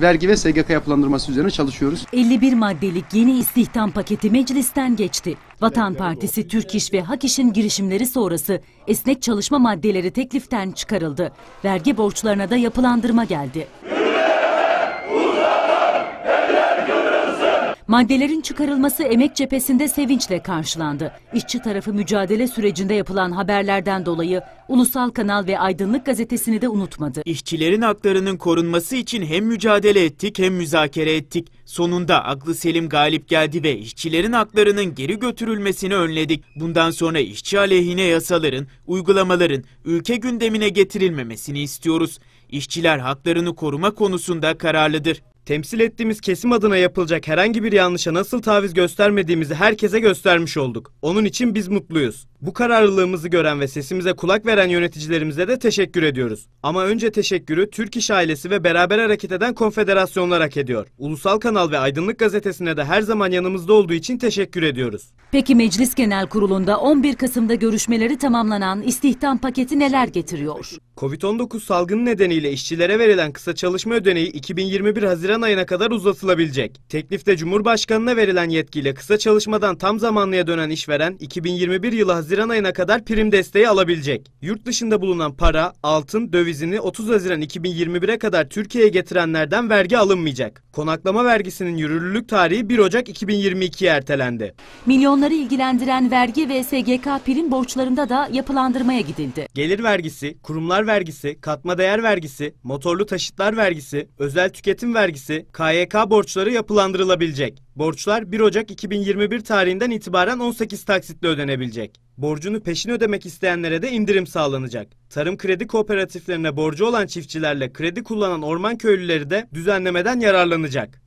Vergi ve SGK yapılandırması üzerine çalışıyoruz. 51 maddelik yeni istihdam paketi meclisten geçti. Vatan Partisi, Türk İş ve Hak İş'in girişimleri sonrası esnek çalışma maddeleri tekliften çıkarıldı. Vergi borçlarına da yapılandırma geldi. Maddelerin çıkarılması emek cephesinde sevinçle karşılandı. İşçi tarafı mücadele sürecinde yapılan haberlerden dolayı Ulusal Kanal ve Aydınlık Gazetesi'ni de unutmadı. İşçilerin haklarının korunması için hem mücadele ettik hem müzakere ettik. Sonunda aklı selim galip geldi ve işçilerin haklarının geri götürülmesini önledik. Bundan sonra işçi aleyhine yasaların, uygulamaların ülke gündemine getirilmemesini istiyoruz. İşçiler haklarını koruma konusunda kararlıdır. Temsil ettiğimiz kesim adına yapılacak herhangi bir yanlışa nasıl taviz göstermediğimizi herkese göstermiş olduk. Onun için biz mutluyuz. Bu kararlılığımızı gören ve sesimize kulak veren yöneticilerimize de teşekkür ediyoruz. Ama önce teşekkürü Türk İş ailesi ve beraber hareket eden konfederasyonlar hak ediyor. Ulusal Kanal ve Aydınlık Gazetesi'ne de her zaman yanımızda olduğu için teşekkür ediyoruz. Peki Meclis Genel Kurulu'nda 11 Kasım'da görüşmeleri tamamlanan istihdam paketi neler getiriyor? Covid-19 salgını nedeniyle işçilere verilen kısa çalışma ödeneği 2021 Haziran ayına kadar uzatılabilecek. Teklifte Cumhurbaşkanına verilen yetkiyle kısa çalışmadan tam zamanlıya dönen işveren 2021 yılı Haziran ayına kadar prim desteği alabilecek. Yurt dışında bulunan para, altın, dövizini 30 Haziran 2021'e kadar Türkiye'ye getirenlerden vergi alınmayacak. Konaklama vergisinin yürürlülük tarihi 1 Ocak 2022'ye ertelendi. Milyonları ilgilendiren vergi ve SGK prim borçlarında da yapılandırmaya gidildi. Gelir vergisi, kurumlar vergisi, katma değer vergisi, motorlu taşıtlar vergisi, özel tüketim vergisi, KYK borçları yapılandırılabilecek. Borçlar 1 Ocak 2021 tarihinden itibaren 18 taksitle ödenebilecek. Borcunu peşin ödemek isteyenlere de indirim sağlanacak. Tarım kredi kooperatiflerine borcu olan çiftçilerle kredi kullanan orman köylüleri de düzenlemeden yararlanacak.